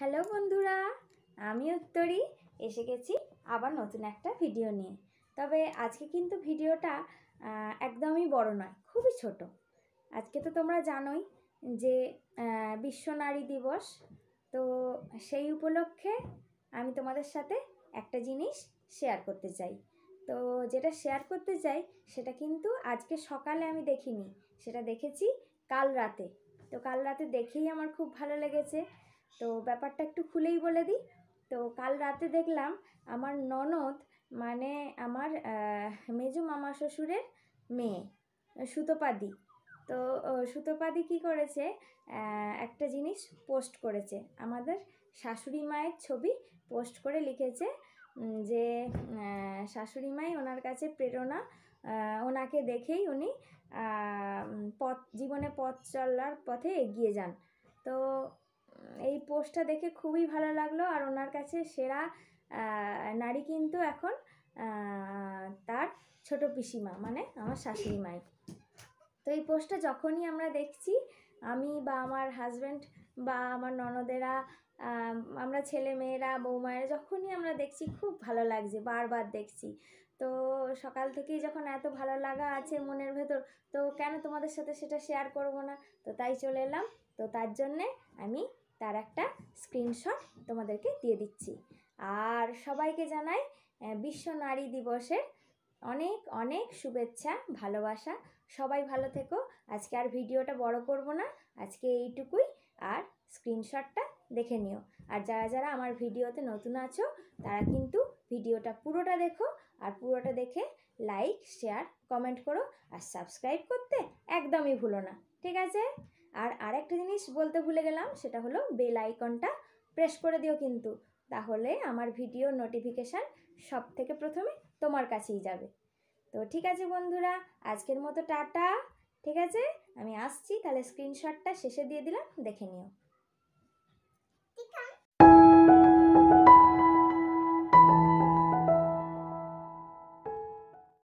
hello বন্ধুরা আমি উত্তরী এসে গেছি আবার নতুন একটা ভিডিও নিয়ে তবে আজকে কিন্তু ভিডিওটা একদমই বড় নয় খুবই ছোট আজকে তো তোমরা জানোই যে বিশ্ব নারী দিবস তো সেই উপলক্ষে আমি তোমাদের সাথে একটা জিনিস শেয়ার করতে চাই তো যেটা শেয়ার করতে চাই সেটা কিন্তু আজকে সকালে আমি দেখিনি সেটা দেখেছি কাল রাতে তো কাল রাতে দেখেই আমার খুব ভালো লেগেছে তো ব্যাপারটা একটু খুলেই বলে দিই তো কাল রাতে দেখলাম আমার ননদ মানে আমার মেজু মামা শ্বশুরের মেয়ে সুতোপাদি তো সুতোপাদি কি করেছে একটা জিনিস পোস্ট করেছে আমাদের শাশুড়ি মায়ের ছবি পোস্ট করে লিখেছে যে শাশুড়ি মাই ওনার কাছে প্রেরণা ওনাকে দেখেই উনি পথ জীবনে পথ চলার পথে এগিয়ে যান তো এই পোস্টটা দেখে খুবই ভালো লাগলো আর ওনার কাছে সেরা নারী কিন্তু এখন তার ছোট পিসিমা মানে আমার শাশুড়ি মাই তো এই পোস্টটা যখনই আমরা দেখছি আমি বা আমার হাজব্যান্ড বা আমার ননদেরা আমরা ছেলে মেয়েরা বৌমায়েরা যখনই আমরা দেখছি খুব ভালো লাগছে বারবার দেখছি তো সকাল থেকেই যখন এত ভালো লাগা আছে মনের ভেতর তো কেন তোমাদের সাথে সেটা শেয়ার করব না তো তাই চলে এলাম তো তার জন্যে আমি তার একটা স্ক্রিনশট তোমাদেরকে দিয়ে দিচ্ছি আর সবাইকে জানাই বিশ্ব নারী দিবসের অনেক অনেক শুভেচ্ছা ভালোবাসা সবাই ভালো থেকো আজকে আর ভিডিওটা বড় করব না আজকে এইটুকুই আর স্ক্রিনশটটা দেখে নিও আর যারা যারা আমার ভিডিওতে নতুন আছো তারা কিন্তু ভিডিওটা পুরোটা দেখো আর পুরোটা দেখে লাইক শেয়ার কমেন্ট করো আর সাবস্ক্রাইব করতে একদমই ভুলো না ঠিক আছে আর আরেকটা জিনিস বলতে ভুলে গেলাম সেটা হলো বেল আইকনটা প্রেস করে দিও কিন্তু তাহলে আমার ভিডিও নোটিফিকেশান সব থেকে প্রথমে তোমার কাছেই যাবে তো ঠিক আছে বন্ধুরা আজকের মতো টাটা ঠিক আছে আমি আসছি তাহলে স্ক্রিনশটটা শেষে দিয়ে দিলাম দেখে নিও